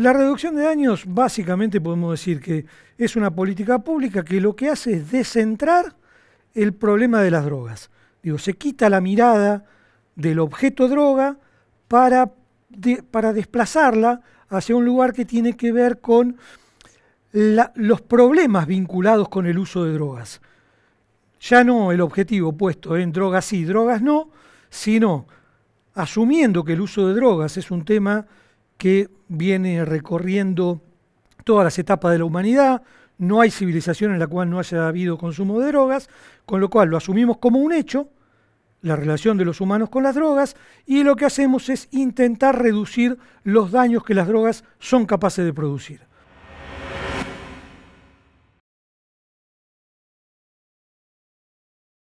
La reducción de daños, básicamente podemos decir que es una política pública que lo que hace es descentrar el problema de las drogas. Digo, se quita la mirada del objeto droga para, para desplazarla hacia un lugar que tiene que ver con los problemas vinculados con el uso de drogas. Ya no el objetivo puesto en drogas sí, drogas no, sino asumiendo que el uso de drogas es un tema que viene recorriendo todas las etapas de la humanidad, no hay civilización en la cual no haya habido consumo de drogas, con lo cual lo asumimos como un hecho, la relación de los humanos con las drogas, y lo que hacemos es intentar reducir los daños que las drogas son capaces de producir.